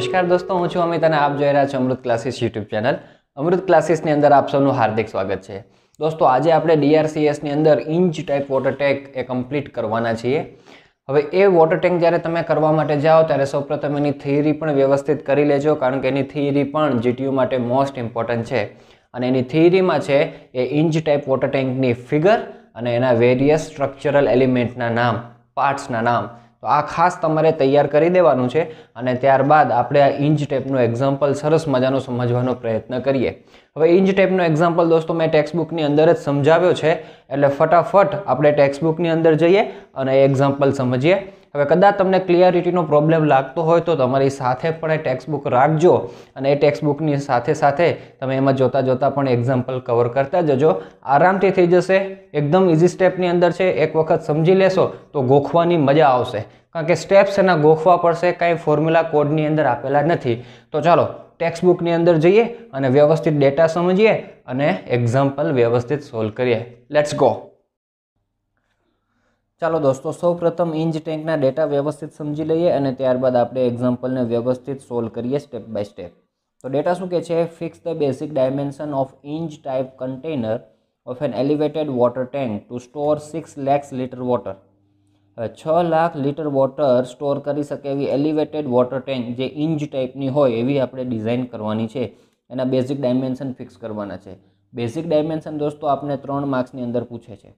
નમસ્કાર દોસ્તો હું છું અમિત અને આપ જોઈ રહ્યા છો Amrit classes YouTube channel Amrit ક્લાસીસની અંદર આપ સૌનું હાર્દિક સ્વાગત છે દોસ્તો આજે આપણે ડીઆરસીએસની અંદર ઇંચ ટાઈપ વોટર ટેક એ કમ્પ્લીટ કરવાના છીએ હવે એ વોટર ટેન્ક જ્યારે તમે કરવા માટે જાઓ ત્યારે સૌપ્રથમ એની થિયરી પણ વ્યવસ્થિત કરી લેજો કારણ કે એની થિયરી પણ જીટીયુ માટે મોસ્ટ ઇમ્પોર્ટન્ટ છે અને એની થિયરીમાં છે એ ઇંચ ટાઈપ વોટર ટેન્કની ફિગર અને એના વેરિયસ સ્ટ્રક્ચરલ એલિમેન્ટના નામ પાર્ટ્સના નામ તો આ ખાસ તમારે તૈયાર કરી દેવાનું છે અને ત્યારબાદ આપણે આ ઇંચ ટેપનું એક્ઝામ્પલ સરસ મજાનું સમજવાનો પ્રયત્ન કરીએ હવે ઇંચ ટેપનું એક્ઝામ્પલ દોસ્તો મેં ટેક્સ્ટબુકની અંદર જ સમજાવ્યો છે એટલે ફટાફટ આપણે ટેક્સ્ટબુકની અંદર જઈએ અને એક્ઝામ્પલ સમજીએ હવે કદાચ તમને ક્લિયરિટીનો પ્રોબ્લેમ લાગતો હોય તો તમારી સાથે પણ એ ટેક્સ્ટ બુક રાખજો અને એ ટેક્સ્ટ બુકની સાથે સાથે તમે એમાં જોતા જોતા પણ એક્ઝામ્પલ કવર કરતા જજો આરામથી થઈ જશે એકદમ ઇઝી સ્ટેપની અંદર છે એક વખત સમજી લેશો તો ગોખવાની મજા આવશે કારણ કે સ્ટેપ્સ એના ગોખવા પડશે કાંઈ ફોર્મ્યુલા કોડની અંદર આપેલા નથી તો ચાલો ટેક્સ્ટબુકની અંદર જઈએ અને વ્યવસ્થિત ડેટા સમજીએ અને એક્ઝામ્પલ વ્યવસ્થિત સોલ્વ કરીએ લેટ્સ ગો ચાલો દોસ્તો સૌપ્રથમ ઇંજ ટેન્કના ડેટા વ્યવસ્થિત સમજી લઈએ અને ત્યારબાદ આપણે એક્ઝામ્પલને વ્યવસ્થિત સોલ્વ કરીએ સ્ટેપ બાય સ્ટેપ તો ડેટા શું કે છે fix the basic dimension of Intze type container of an elevated water tank to store six lakhs litre water છ લાખ લીટર વોટર સ્ટોર કરી શકે એવી એલિવેટેડ વોટર ટેન્ક જે ઇંજ ટાઈપની હોય એવી આપણે ડિઝાઇન કરવાની છે એના બેઝિક ડાયમેન્શન ફિક્સ કરવાના છે બેઝિક ડાયમેન્શન દોસ્તો આપણે ત્રણ માર્ક્સની અંદર પૂછે છે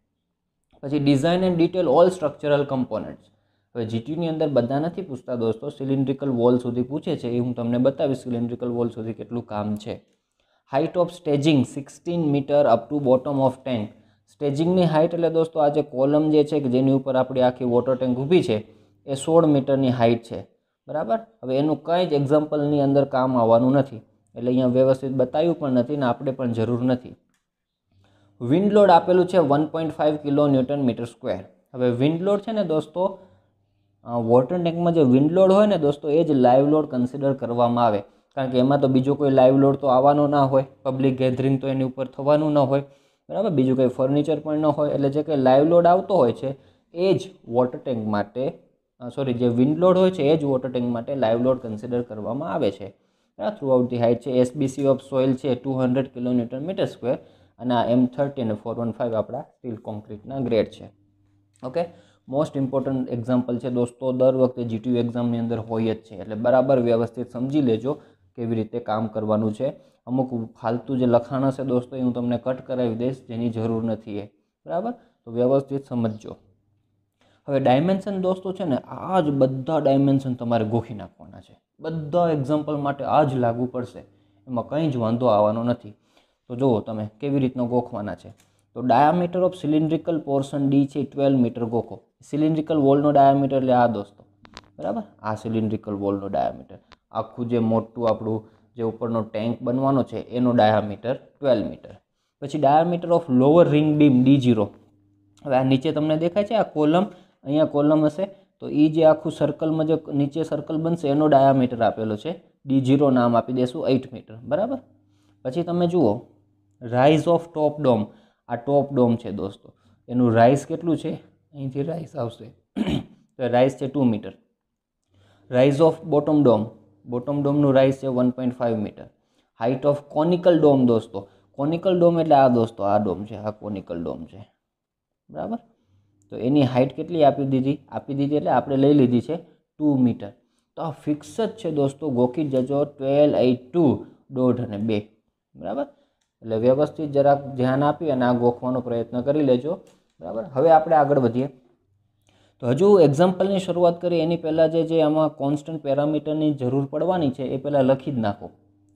પછી design and detail all structural components હવે જીટીની અંદર બધા નથી પૂછતા દોસ્તો સિલિન્ડ્રિકલ વોલ સુધી પૂછે છે એ હું તમને બતાવીશ સિલિન્ડ્રિકલ વોલ સુધી કેટલું કામ છે height of staging sixteen metre up to bottom of tank સ્ટેજિંગની હાઇટ એટલે દોસ્તો આ જે કોલમ જે છે કે જેની ઉપર આપણી આખી વોટર ટેન્ક ઊભી છે એ સોળ મીટરની હાઇટ છે બરાબર હવે એનું કંઈ જ એક્ઝામ્પલની અંદર કામ આવવાનું નથી એટલે અહીંયા વ્યવસ્થિત બતાવ્યું પણ નથી ને આપણે પણ જરૂર નથી વિન્ડ લોડ આપેલું છે one point five kilo newton metre square હવે વિન્ડ લોડ છે ને દોસ્તો વોટર ટેન્કમાં જે વિન્ડ લોડ હોય ને દોસ્તો એ જ લાઈવ લોડ કન્સિડર કરવામાં આવે કારણ કે એમાં તો બીજો કોઈ લાઈવ લોડ તો આવવાનો ના હોય પબ્લિક ગેધરિંગ તો એની ઉપર થવાનું ન હોય બરાબર બીજું કંઈ ફર્નિચર પણ ન હોય એટલે જે કંઈ લાઈવ લોડ આવતો હોય છે એ જ વોટર ટેન્ક માટે સોરી જે વિન્ડ લોડ હોય છે એ જ વોટર ટેન્ક માટે લાઈવ લોડ કન્સિડર કરવામાં આવે છે થ્રુ આઉટ ધી હાઇટ છે એસબીસી ઓફ સોઇલ છે two hundred kilometre metre square અને આ એમ થર્ટી અને ફોર વન ફાઇવ આપણા સ્ટીલ કોન્ક્રીટના ગ્રેડ છે ઓકે મોસ્ટ ઇમ્પોર્ટન્ટ એક્ઝામ્પલ છે દોસ્તો દર વખતે જીટીયુ એક્ઝામની અંદર હોય જ છે એટલે બરાબર વ્યવસ્થિત સમજી લેજો કેવી રીતે કામ કરવાનું છે અમુક ફાલતું જે લખાણ હશે દોસ્તો એ હું તમને કટ કરાવી દઈશ જેની જરૂર નથી એ બરાબર તો વ્યવસ્થિત સમજજો હવે ડાયમેન્શન દોસ્તો છે ને આ જ બધા ડાયમેન્શન તમારે ગોખી નાખવાના છે બધા એક્ઝામ્પલ માટે આ જ લાગુ પડશે એમાં કંઈ જ વાંધો આવવાનો નથી તો જુઓ તમે કેવી રીતનો ગોખવાના છે તો diameter of cylindrical portion D છે ટ્વેલ્વ મીટર ગોખો સિલિન્ડ્રિકલ વોલનો ડાયામીટર એટલે આ દોસ્તો બરાબર આ સિલિન્ડ્રિકલ વોલનો ડાયામીટર આખું જે મોટું આપણું જે ઉપરનો ટેન્ક બનવાનો છે એનો ડાયામીટર ટ્વેલ્વ મીટર પછી diameter of lower ring beam D zero હવે આ નીચે તમને દેખાય છે આ કોલમ અહીંયા કોલમ હશે તો એ જે આખું સર્કલમાં જે નીચે સર્કલ બનશે એનો ડાયામીટર આપેલો છે ડી જીરો નામ આપી દેશું એઇટ મીટર બરાબર પછી તમે જુઓ રાઇઝ ઓફ ટોપ ડોમ આ ટોપ ડોમ છે દોસ્તો એનું રાઇઝ કેટલું છે અહીંથી રાઇઝ આવશે તો રાઇઝ છે two metre rise of bottom dome bottom ડોમનું રાઇઝ છે one point five metre height of conical dome દોસ્તો કોનિકલ ડોમ એટલે આ દોસ્તો આ ડોમ છે આ કોનિકલ ડોમ છે બરાબર તો એની હાઇટ કેટલી આપી દીધી આપી દીધી એટલે આપણે લઈ લીધી છે ટુ મીટર તો આ ફિક્સ જ છે દોસ્તો ગોખી જજો ટ્વેલ્વ એટ ટુ દોઢ અને બે બરાબર એટલે વ્યવસ્થિત જરાક ધ્યાન આપી અને આ ગોખવાનો પ્રયત્ન કરી લેજો બરાબર હવે આપણે આગળ વધીએ તો હજુ એક્ઝામ્પલની શરૂઆત કરીએ એની પહેલાં જે જે આમાં કોન્સ્ટન્ટ પેરામીટરની જરૂર પડવાની છે એ પહેલાં લખી જ નાખો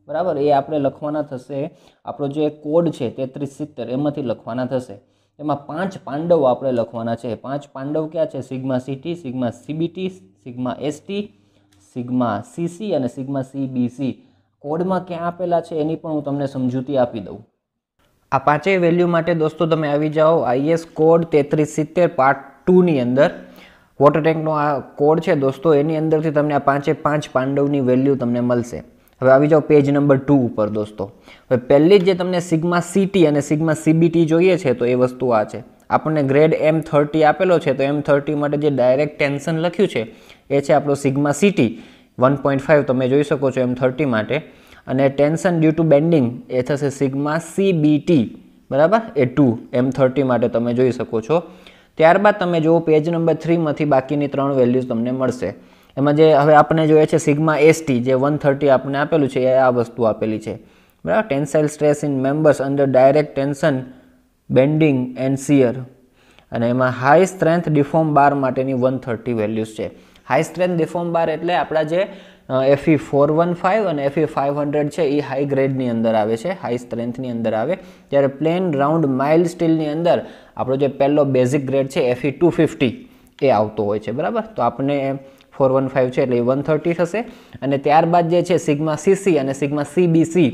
બરાબર એ આપણે લખવાના થશે આપણો જે કોડ છે તેત્રીસ સિત્તેર એમાંથી લખવાના થશે એમાં પાંચ પાંડવ આપણે લખવાના છે પાંચ પાંડવ ક્યાં છે sigma CT sigma CBT sigma ST sigma CC અને સિગ્મા સીબીસી કોડમાં ક્યાં આપેલા છે એની પણ હું તમને સમજૂતી આપી દઉં આ પાંચેય વેલ્યુ માટે દોસ્તો તમે આવી જાઓ આઈએસ કોડ તેત્રીસ સિત્તેર પાર્ટ ટુની અંદર વોટર ટેન્કનો આ કોડ છે દોસ્તો એની અંદરથી તમને આ પાંચે પાંચ પાંડવની વેલ્યુ તમને મળશે હવે આવી જાઓ પેજ નંબર ટુ ઉપર દોસ્તો હવે પહેલી જ જે તમને સિગ્મા સીટી અને સિગ્મા સીબીટી જોઈએ છે તો એ વસ્તુ આ છે આપણને ગ્રેડ એમ થર્ટી આપેલો છે તો એમ થર્ટી માટે જે ડાયરેક્ટ ટેન્શન લખ્યું છે એ છે આપણો sigma CT one point five તમે જોઈ શકો છો એમ થર્ટી માટે અને ટેન્શન ડ્યુ ટુ બેન્ડિંગ એ થશે સિગ્મા ટી બરાબર એ ટુ એમ થર્ટી માટે તમે જોઈ શકો છો ત્યારબાદ તમે જુઓ પેજ નંબર થ્રીમાંથી બાકીની ત્રણ વેલ્યુઝ તમને મળશે એમાં જે હવે આપણે જોઈએ છે સિગ્મા એસટી જે વન થર્ટી આપણને આપેલું છે એ આ વસ્તુ આપેલી છે બરાબર tensile stress in members under direct tension bending and shear અને એમાં હાઈ સ્ટ્રેન્થ ડિફોર્મ બાર માટેની વન થર્ટી વેલ્યુઝ છે હાઈ સ્ટ્રેન્થ ડિફોર્મ બાર એટલે આપણા જે એફઈ ફોર વન ફાઇવ અને એફઈ ફાઇવ હંડ્રેડ છે એ હાઈ ગ્રેડની અંદર આવે છે હાઈ સ્ટ્રેન્થની અંદર આવે ત્યારે પ્લેન રાઉન્ડ માઇલ સ્ટીલની અંદર આપણો જે પહેલો બેઝિક ગ્રેડ છે એફઈ ટુ ફિફ્ટી એ આવતો હોય છે બરાબર તો આપણને ફોર વન ફાઇવ છે એટલે વન થર્ટી થશે અને ત્યારબાદ જે છે સિગ્મા સીસી અને સિગ્મા સીબીસી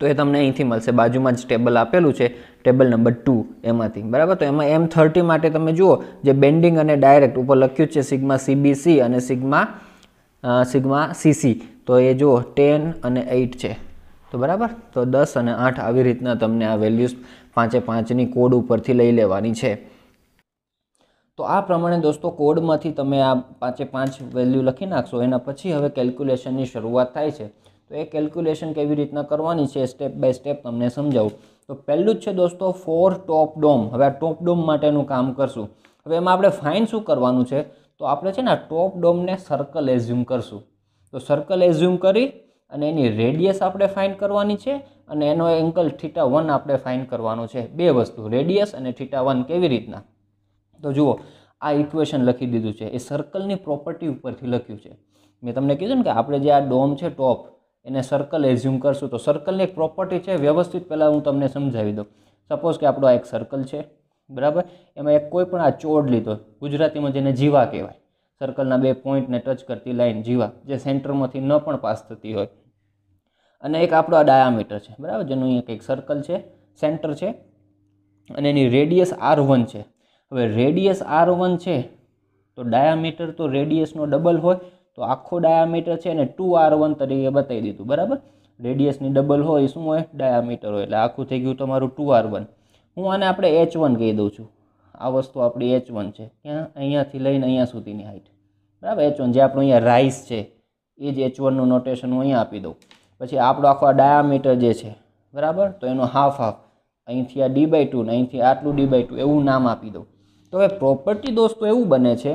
તો એ તમને અહીંથી મળશે બાજુમાં જ ટેબલ આપેલું છે ટેબલ નંબર ટુ એમાંથી બરાબર તો એમાં એમ થર્ટી માટે તમે જુઓ જે બેન્ડિંગ અને ડાયરેક્ટ ઉપર લખ્યું છે સિગ્મા સીબીસી અને સિગ્મા સિગ્મા સીસી તો એ જુઓ ટેન અને એઇટ છે તો બરાબર તો દસ અને આઠ આવી રીતના તમને આ વેલ્યુઝ પાંચે પાંચની કોડ ઉપરથી લઈ લેવાની છે તો આ પ્રમાણે દોસ્તો કોડમાંથી તમે આ પાંચે પાંચ વેલ્યુ લખી નાખશો એના પછી હવે કેલ્ક્યુલેશનની શરૂઆત થાય છે તો એ કેલ્ક્યુલેશન કેવી રીતના કરવાની છે સ્ટેપ બાય સ્ટેપ તમને સમજાવું તો પહેલું જ છે દોસ્તો ફોર ટોપ ડોમ હવે આ ટોપ ડોમ માટેનું કામ કરશું હવે એમાં આપણે ફાઇન શું કરવાનું છે તો આપણે છે ને ટોપ ડોમને સર્કલ એઝ્યુમ કરશું તો સર્કલ એઝ્યુમ કરી અને એની રેડિયસ આપણે ફાઇન કરવાની છે અને એનો એંગલ થીટા વન આપણે ફાઇન કરવાનો છે બે વસ્તુ રેડિયસ અને થીટા વન કેવી રીતના તો જુઓ આ ઇક્વેશન લખી દીધું છે એ સર્કલની પ્રોપર્ટી ઉપરથી લખ્યું છે મેં તમને કીધું ને કે આપણે જે આ ડોમ છે ટોપ એને સર્કલ એઝ્યુમ કરશું તો સર્કલની એક પ્રોપર્ટી છે વ્યવસ્થિત પહેલાં હું તમને સમજાવી દઉં સપોઝ કે આપણો આ એક સર્કલ છે બરાબર એમાં એક કોઈ પણ આ ચોડ લીધો ગુજરાતીમાં જેને જીવા કહેવાય સર્કલના બે પોઈન્ટને ટચ કરતી લાઈન જીવા જે સેન્ટરમાંથી ન પણ પાસ થતી હોય અને એક આપણો આ ડાયામીટર છે બરાબર જેનું અહીંયા કંઈક સર્કલ છે સેન્ટર છે અને એની રેડિયસ આર વન છે હવે રેડિયસ આર વન છે તો ડાયામીટર તો રેડિયસનો ડબલ હોય તો આખો ડાયામીટર છે ને ટુ આર વન તરીકે બતાવી દીધું બરાબર રેડિયસની ડબલ હોય શું હોય ડાયામીટર હોય એટલે આખું થઈ ગયું તમારું ટુ આર વન હું આને આપણે એચ વન કહી દઉં છું આ વસ્તુ આપણી એચ વન છે ક્યાં અહીંયાથી લઈને અહીંયા સુધીની હાઇટ બરાબર એચ વન જે આપણું અહીંયા રાઈસ છે એ જ એચ વનનું નોટેશન હું અહીંયા આપી દઉં પછી આપણો આખો ડાયામીટર જે છે બરાબર તો એનો હાફ હાફ અહીંથી આ ડી બાય ટુ ને અહીંથી આટલું ડી બાય ટુ એવું નામ આપી દઉં તો હવે પ્રોપર્ટી દોસ્તો એવું બને છે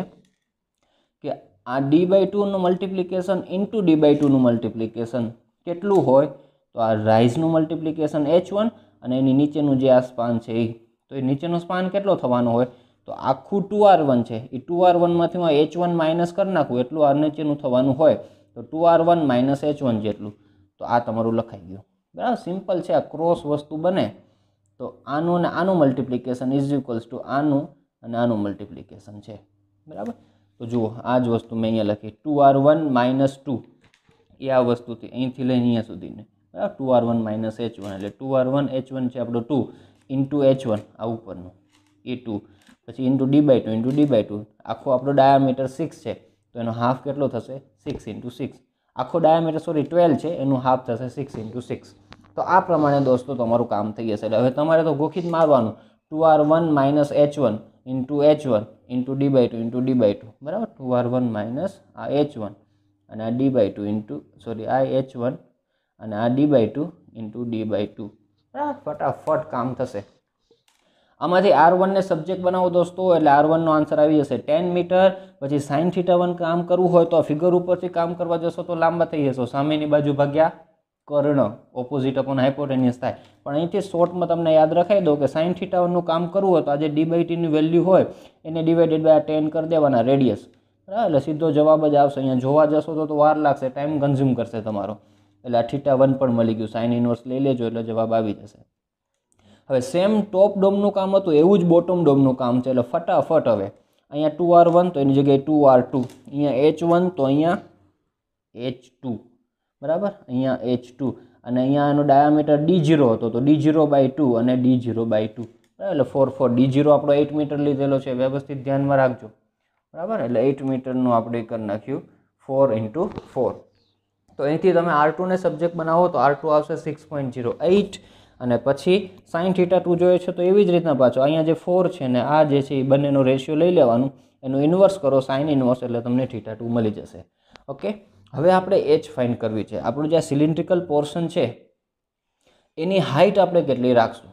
આ ડી બાય ટુનું મલ્ટિપ્લિકેશન ઇન્ટુ ડી બાય ટુનું મલ્ટિપ્લિકેશન કેટલું હોય તો આ રાઇઝનું મલ્ટિપ્લિકેશન એચ વન અને એની નીચેનું જે આ સ્પાન છે એ તો એ નીચેનો સ્પાન કેટલો થવાનો હોય તો આખું ટુ આર વન છે એ ટુ આર વનમાંથી હું એચ વન માઇનસ કરી નાખું એટલું આર નીચેનું થવાનું હોય તો two R one minus H one જેટલું તો આ તમારું લખાઈ ગયું બરાબર સિમ્પલ છે આ ક્રોસ વસ્તુ બને તો આનું અને આનું મલ્ટિપ્લિકેશન ઇઝ ઇક્વલ્સ ટુ આનું અને આનું મલ્ટિપ્લિકેશન છે બરાબર તો જુઓ આ જ વસ્તુ મેં અહીંયા લખી two R one minus two એ આ વસ્તુથી અહીંથી લઈને અહીંયા સુધીને બરાબર two R one minus H one એટલે two R one H one છે આપણો ટુ ઇન્ટુ એચ વન આ ઉપરનું એ ટુ પછી into D by two into D by two આખો આપણો ડાયામીટર સિક્સ છે તો એનો હાફ કેટલો થશે સિક્સ ઇન્ટુ સિક્સ આખો ડાયામીટર સોરી ટ્વેલ્વ છે એનું હાફ થશે સિક્સ ઇન્ટુ સિક્સ તો આ પ્રમાણે દોસ્તો તમારું કામ થઈ જશે એટલે હવે તમારે તો ગોખી જ મારવાનું two R one minus H one into H one into D by two into D by two બરાબર ટુ આર વન માઇનસ આ એચ વન અને આ D by two into sorry આ એચ વન અને આ D by two into D by two બરાબર ફટાફટ કામ થશે આમાંથી આર વનને સબ્જેક્ટ બનાવો દોસ્તો એટલે આર વનનો આન્સર આવી જશે ટેન મીટર પછી સાઇન થીટા વન કામ કરવું હોય તો ફિગર ઉપરથી કામ કરવા જશો તો લાંબા થઈ જશો સામેની બાજુ ભાગ્યા કર્ણ ઓપોઝિટ અપોન હાઇપોટેનિયસ થાય પણ અહીંથી શોર્ટમાં તમને યાદ રખાઈ દો કે સાઇન થીટાનું કામ કરવું હોય તો આજે ડી બાય વેલ્યુ હોય એને ડિવાઇડેડ બાય ટેન કરી દેવાના રેડિયસ બરાબર એટલે સીધો જવાબ જ આવશે અહીંયા જોવા જશો તો વાર લાગશે ટાઈમ કન્ઝ્યુમ કરશે તમારો એટલે આ થીટા વન પણ મળી ગયું સાઇન ઇન્વર્સ લઈ લેજો એટલે જવાબ આવી જશે હવે સેમ ટોપ ડોમનું કામ હતું એવું જ બોટમ ડોમનું કામ છે એટલે ફટાફટ હવે અહીંયા ટુ આર વન તો એની જગ્યાએ ટુ આર ટુ અહીંયા એચ વન તો અહીંયા એચ ટુ બરાબર અહીંયા એચ ટુ અને અહીંયા એનો ડાયામીટર ડી જીરો હતો તો ડી જીરો બાય ટુ અને ડી જીરો બાય ટુ એટલે ફોર ફોર ડી જીરો આપણો એટ મીટર લીધેલો છે વ્યવસ્થિત ધ્યાનમાં રાખજો બરાબર એટલે એઇટ મીટરનું આપણે કરી નાખ્યું ફોર ઇન્ટુ ફોર તો અહીંથી તમે આર ટુને સબ્જેક્ટ બનાવો તો આર ટુ આવશે સિક્સ પોઈન્ટ જીરો એઇટ અને પછી સાઇન થીટા ટુ જોઈએ છે તો એવી જ રીતના પાછો અહીંયા જે ફોર છે ને આ જે છે એ બંનેનો રેશિયો લઈ લેવાનું એનું ઇન્વર્સ કરો સાઇન ઇન્વર્સ એટલે તમને થીટા ટુ મળી જશે ઓકે હવે આપણે એચ ફાઇન કરવી છે આપણું જે સિલિન્ડ્રિકલ પોર્શન છે એની હાઇટ આપણે કેટલી રાખશું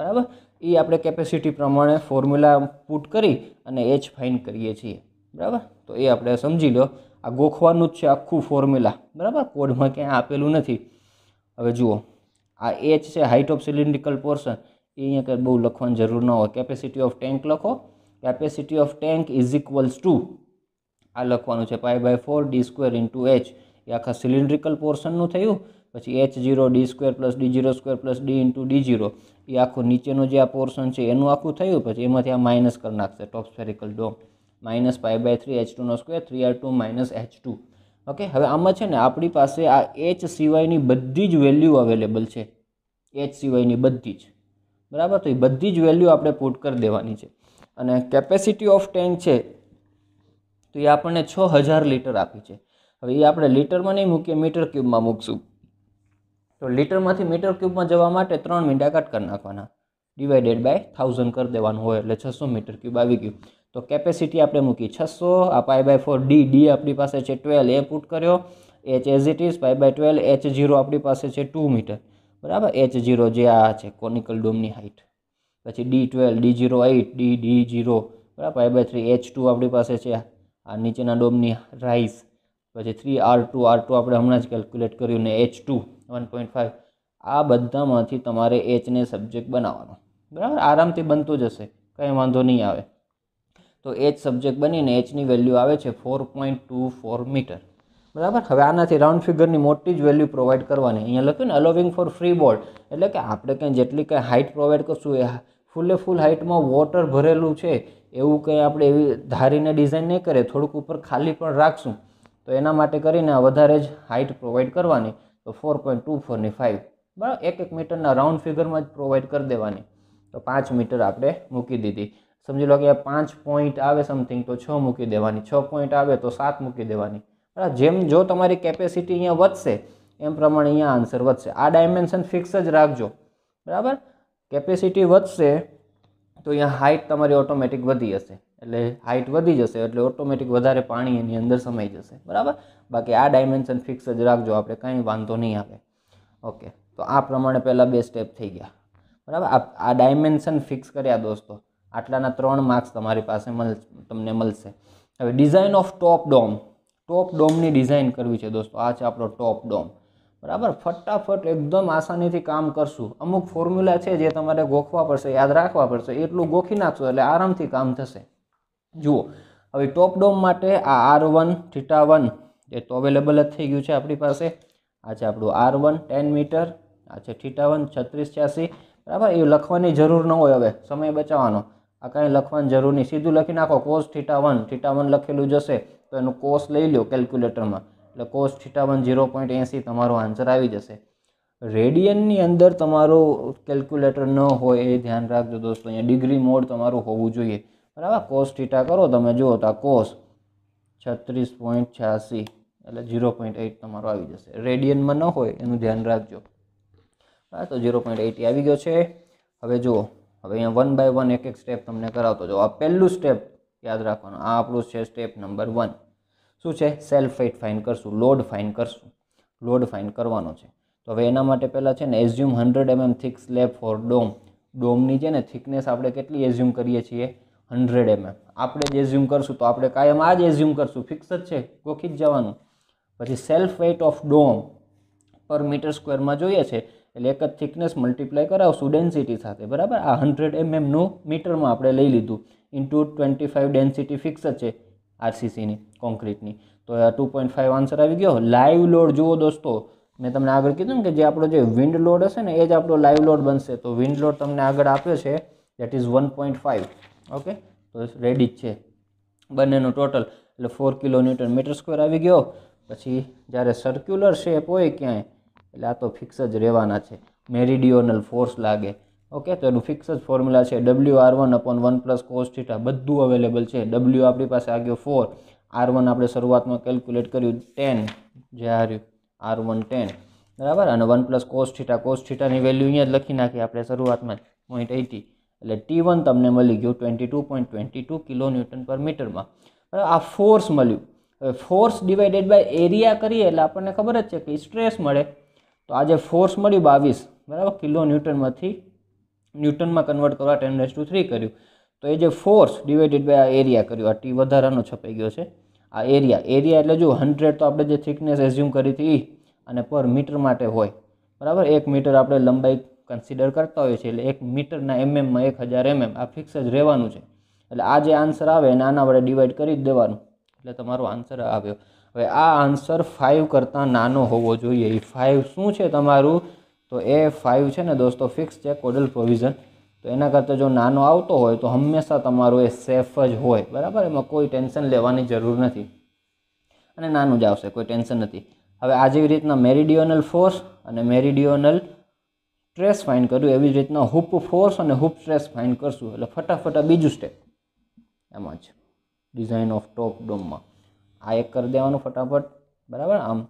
બરાબર એ આપણે કેપેસિટી પ્રમાણે ફોર્મ્યુલા પુટ કરી અને એચ ફાઇન કરીએ છીએ બરાબર તો એ આપણે સમજી લો આ ગોખવાનું જ છે આખું ફોર્મ્યુલા બરાબર કોડમાં ક્યાંય આપેલું નથી હવે જુઓ આ એચ છે હાઇટ ઓફ સિલિન્ડ્રિકલ પોર્શન એ અહીંયા કંઈ બહુ લખવાની જરૂર ન હોય કેપેસિટી ઓફ ટેન્ક લખો capacity of tank is equals to આ લખવાનું છે pi by four D square into H એ આખા સિલિન્ડ્રિકલ પોર્શનનું થયું પછી H zero D square plus D zero square plus D into D zero એ આખું નીચેનું જે આ પોર્શન છે એનું આખું થયું પછી એમાંથી આ માઇનસ કરી નાખશે top spherical dome minus pi by three H ટુનો square three R two minus H two okay હવે આમાં છે ને આપણી પાસે આ એચ સિવાયની બધી જ વેલ્યુ અવેલેબલ છે એચ સિવાયની બધી જ બરાબર તો એ બધી જ વેલ્યુ આપણે પુટ કરી દેવાની છે અને કેપેસિટી ઓફ ટેન્ક છે તો એ આપણને છ હજાર લીટર આપી છે હવે એ આપણે લીટરમાં નહીં મૂકીએ મીટર ક્યુબમાં મૂકશું તો લીટરમાંથી મીટર ક્યુબમાં જવા માટે ત્રણ મીંડા કટ કરી નાખવાના ડિવાઇડેડ બાય થાઉઝન્ડ કરી દેવાનું હોય એટલે છસો મીટર ક્યુબ આવી ગયું તો કેપેસિટી આપણે મૂકી છસો આ pi by four D D આપણી પાસે છે ટ્વેલ એ પુટ કર્યો H as it is pi by twelve H zero આપણી પાસે છે ટુ મીટર બરાબર એચ જીરો જે આ છે કોનિકલ ડોમની હાઇટ પછી D twelve D zero eight D D zero બરાબર pi by three H two આપણી પાસે છે આ નીચેના ડોમની રાઈસ પછી three R two R two આપણે હમણાં જ કેલ્ક્યુલેટ કર્યું ને H two one point five આ બધામાંથી તમારે એચને સબ્જેક્ટ બનાવવાનો બરાબર આરામથી બનતું જશે કંઈ વાંધો નહીં આવે તો એચ સબ્જેક્ટ બનીને એચની વેલ્યુ આવે છે four point two four metre બરાબર હવે આનાથી રાઉન્ડ ફિગરની મોટી જ વેલ્યુ પ્રોવાઈડ કરવાની અહીંયા લખ્યું ને અલોવિંગ ફોર ફ્રી બોર્ડ એટલે કે આપણે કંઈ જેટલી કંઈ હાઇટ પ્રોવાઈડ કરશું એ ફૂલે ફૂલ હાઇટમાં વોટર ભરેલું છે એવું કંઈ આપણે એવી ધારીને ડિઝાઇન નહીં કરીએ થોડુંક ઉપર ખાલી પણ રાખશું તો એના માટે કરીને વધારે જ હાઇટ પ્રોવાઈડ કરવાની તો ફોર પોઈન્ટ ટુ ફોરની ફાઇવ બરાબર એક એક મીટરના રાઉન્ડ ફિગરમાં જ પ્રોવાઈડ કરી દેવાની તો પાંચ મીટર આપણે મૂકી દીધી સમજી લો કે પાંચ પોઈન્ટ આવે સમથિંગ તો છ મૂકી દેવાની છ પોઈન્ટ આવે તો સાત મૂકી દેવાની બરાબર જેમ જો તમારી કેપેસિટી અહીંયા વધશે એમ પ્રમાણે અહીંયા આન્સર વધશે આ ડાયમેન્શન ફિક્સ જ રાખજો બરાબર કેપેસિટી વધશે તો અહીંયા હાઇટ તમારી ઓટોમેટિક વધી જશે એટલે હાઇટ વધી જશે એટલે ઓટોમેટિક વધારે પાણી એની અંદર સમાઈ જશે બરાબર બાકી આ ડાયમેન્શન ફિક્સ જ રાખજો આપણે કંઈ વાંધો નહીં આવે ઓકે તો આ પ્રમાણે પહેલાં બે સ્ટેપ થઈ ગયા બરાબર આ ડાયમેન્શન ફિક્સ કર્યા દોસ્તો આટલાના ત્રણ માર્ક્સ તમારી પાસે મળ તમને મળશે હવે design of top dome top ડોમની ડિઝાઇન કરવી છે દોસ્તો આ છે આપણો ટોપ ડોમ બરાબર ફટાફટ એકદમ આસાનીથી કામ કરશું અમુક ફોર્મ્યુલા છે જે તમારે ગોખવા પડશે યાદ રાખવા પડશે એટલું ગોખી નાખશો એટલે આરામથી કામ થશે જુઓ હવે ટોપ ડોમ માટે આ આર વન થીટા વન એ તો અવેલેબલ જ થઈ ગયું છે આપણી પાસે આ છે આપણું આર વન ટેન મીટર આ છે થીટા વન છત્રીસ છ્યાસી બરાબર એ લખવાની જરૂર ન હોય હવે સમય બચાવવાનો આ કાંઈ લખવાની જરૂર નહીં સીધું લખી નાખો cos theta one theta one લખેલું જશે તો એનું કોસ લઈ લો કેલ્ક્યુલેટરમાં એટલે cos theta one zero point એંસી તમારો આન્સર આવી જશે રેડિયનની અંદર તમારું કેલ્ક્યુલેટર ન હોય એ ધ્યાન રાખજો દોસ્તો અહીંયા ડિગ્રી મોડ તમારું હોવું જોઈએ બરાબર કોસ થીટા કરો તમે જુઓ તો આ કોસ છત્રીસ પોઈન્ટ છ્યાસી એટલે ઝીરો પોઈન્ટ એઇટ તમારો આવી જશે રેડિયનમાં ન હોય એનું ધ્યાન રાખજો હા તો ઝીરો પોઈન્ટ એઇટી આવી ગયો છે હવે જુઓ હવે અહીંયા વન બાય વન એક એક સ્ટેપ તમને કરાવતો જો આ પહેલું સ્ટેપ યાદ રાખવાનું આ આપણું છે સ્ટેપ નંબર વન શું છે સેલ્ફ સેલ્ફેટ ફાઇન કરશું લોડ ફાઇન કરશું લોડ ફાઇન કરવાનો છે તો હવે એના માટે પહેલાં છે ને assume hundred MM thick slab for dome ડોમની છે ને થિકનેસ આપણે કેટલી એઝ્યુમ કરીએ છીએ હંડ્રેડ એમએમ mm. આપણે જ એઝ્યુમ કરશું તો આપણે કાયમ આ જ એઝ્યુમ કરશું ફિક્સ જ છે ગોખી જ જવાનું પછી self weight of dome per metre સ્ક્વેરમાં જોઈએ છે એટલે એક જ થિકનેસ મલ્ટીપ્લાય કરાવશું ડેન્સિટી સાથે બરાબર આ હંડ્રેડ એમએમનું મીટરમાં આપણે લઈ લીધું into twenty five density fix જ છે આરસીસીની કોન્ક્રીટની તો ટુ પોઈન્ટ ફાઇવ આન્સર આવી ગયો લાઈવ લોડ જુઓ દોસ્તો મેં તમને આગળ કીધું ને કે જે આપણો જે વિન્ડ લોડ હશે ને એ જ આપણો લાઈવ લોડ બનશે તો વિન્ડ લોડ તમને આગળ આપ્યો છે that is one point five okay તો રેડી જ છે બંનેનો ટોટલ એટલે four kilo newton metre square આવી ગયો પછી જ્યારે સર્ક્યુલર શેપ હોય ક્યાંય એટલે આ તો ફિક્સ જ રહેવાના છે મેરિડિયોનલ ફોર્સ લાગે ઓકે તો એનું ફિક્સ જ ફોર્મ્યુલા છે W R one upon one plus cos બધું અવેલેબલ છે ડબલ્યુ આપણી પાસે આ ગયો ફોર આર વન આપણે શરૂઆતમાં કેલ્ક્યુલેટ કર્યું ટેન જે આ આર વન ટેન બરાબર અને one plus cos theta value અહીંયા જ લખી નાખી આપણે શરૂઆતમાં પોઈન્ટ એટી એટલે ટી વન તમને મળી ગયું twenty two point twenty two kilo newton per મીટરમાં બરાબર આ ફોર્સ મળ્યું હવે ફોર્સ ડિવાઇડેડ બાય એરિયા કરીએ એટલે આપણને ખબર જ છે કે સ્ટ્રેસ મળે તો આજે ફોર્સ મળ્યું બાવીસ બરાબર કિલો ન્યૂટનમાંથી ન્યૂટનમાં કન્વર્ટ કરવા ટેન રેસ ટુ થ્રી કર્યું તો એ જે ફોર્સ ડિવાઇડેડ બાય આ એરિયા કર્યું આ ટી વધારાનો છપાઈ ગયો છે આ એરિયા એરિયા એટલે જો હંડ્રેડ તો આપણે જે થિકનેસ એઝ્યુમ કરી હતી અને પર મીટર માટે હોય બરાબર એક મીટર આપણે લંબાઈ કન્સિડર કરતા હોઈએ છીએ એટલે એક મીટરના એમએમમાં mm એક હજાર એમએમ mm આ ફિક્સ જ રહેવાનું છે એટલે આ જે આન્સર આવે એને આના વડે ડિવાઈડ કરી જ દેવાનું એટલે તમારો આન્સર આવ્યો હવે આ આન્સર ફાઇવ કરતાં નાનો હોવો જોઈએ એ ફાઇવ શું છે તમારું તો એ ફાઇવ છે ને દોસ્તો ફિક્સ છે કોડલ પ્રોવિઝન તો એના કરતાં જો નાનો આવતો હોય તો હંમેશા તમારો એ સેફ જ હોય બરાબર એમાં કોઈ ટેન્શન લેવાની જરૂર નથી અને નાનું જ આવશે કોઈ ટેન્શન નથી હવે આ જેવી રીતના મેરિડિયોનલ ફોર્સ અને મેરિડિયોનલ સ્ટ્રેસ ફાઇન કર્યું એવી જ રીતના હુપ ફોર્સ અને હુપ સ્ટ્રેસ ફાઇન કરશું એટલે ફટાફટ બીજું સ્ટેપ એમાં જ ડિઝાઇન ઓફ ટોપ ડોમમાં આ એક કરી દેવાનું ફટાફટ બરાબર આમ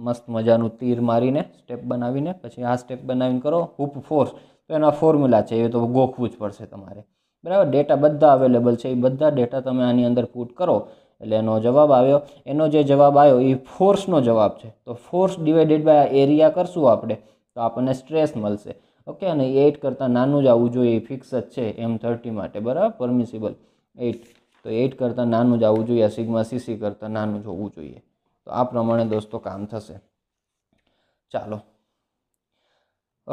મસ્ત મજાનું તીર મારીને સ્ટેપ બનાવીને પછી આ સ્ટેપ બનાવીને કરો હૂપ ફોર્સ તો એના ફોર્મ્યુલા છે એ તો ગોખવું જ પડશે તમારે બરાબર ડેટા બધા અવેલેબલ છે એ બધા ડેટા તમે આની અંદર પુટ કરો એટલે એનો જવાબ આવ્યો એનો જે જવાબ આવ્યો એ ફોર્સનો જવાબ છે તો ફોર્સ ડિવાઇડેડ બાય એરિયા કરશું આપણે તો આપણને સ્ટ્રેસ મળશે ઓકે અને એઇટ કરતાં નાનું જ આવવું જોઈએ એ ફિક્સ જ છે એમ થર્ટી માટે બરાબર પરમિસિબલ એઇટ તો એઇટ કરતાં નાનું જ આવવું જોઈએ સિગ્મા સીસી કરતાં નાનું જ હોવું જોઈએ તો આ પ્રમાણે દોસ્તો કામ થશે ચાલો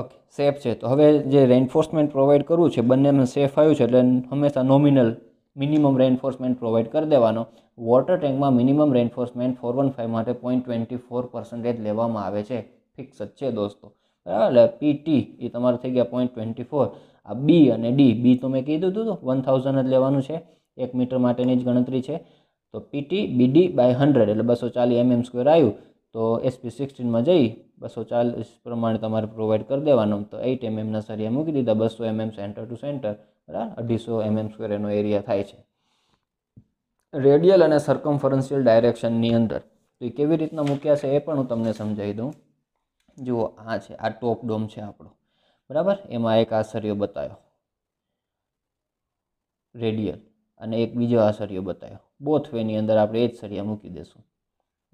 ઓકે સેફ છે તો હવે જે રેન્ફોર્સમેન્ટ પ્રોવાઈડ કરવું છે બંનેમાં સેફ આવ્યું છે એટલે હંમેશા નોમિનલ મિનિમમ રેન્ફોર્સમેન્ટ પ્રોવાઈડ કરી દેવાનો વોટર ટેન્કમાં minimum reinforcement four one five માટે પોઈન્ટ ટ્વેન્ટી ફોર પર્સન્ટેજ લેવામાં આવે છે ફિક્સ જ છે દોસ્તો બરાબર એટલે પીટી એ તમારે થઈ ગયા પોઈન્ટ ટ્વેન્ટી ફોર આ બી અને ડી બી તો મેં કીધું હતું તો વન થાઉઝન્ડ જ લેવાનું છે એક મીટર માટેની જ ગણતરી છે તો પીટી બીડી બાય હંડ્રેડ એટલે બસો ચાલીસ એમએમ સ્ક્વેર આવ્યું તો એસપી સિક્સટીનમાં જઈ બસો ચાલીસ પ્રમાણે તમારે પ્રોવાઈડ કરી દેવાનું તો એઇટ એમએમના સરિયા મૂકી દીધા બસો એમએમ સેન્ટર ટુ સેન્ટર બરાબર અઢીસો એમએમ સ્ક્વેર એનો એરિયા થાય છે રેડિયલ અને સરકમફરન્શિયલ ડાયરેક્શનની અંદર તો એ કેવી રીતના મૂક્યા છે એ પણ હું તમને સમજાવી દઉં જુઓ આ છે આ ટોપ ડોમ છે આપણો બરાબર એમાં એક આસરીઓ બતાવ્યો રેડિયલ અને એક બીજો આસરીઓ બતાવ્યો બોથવેની અંદર આપણે એ જ સળિયા મૂકી દઈશું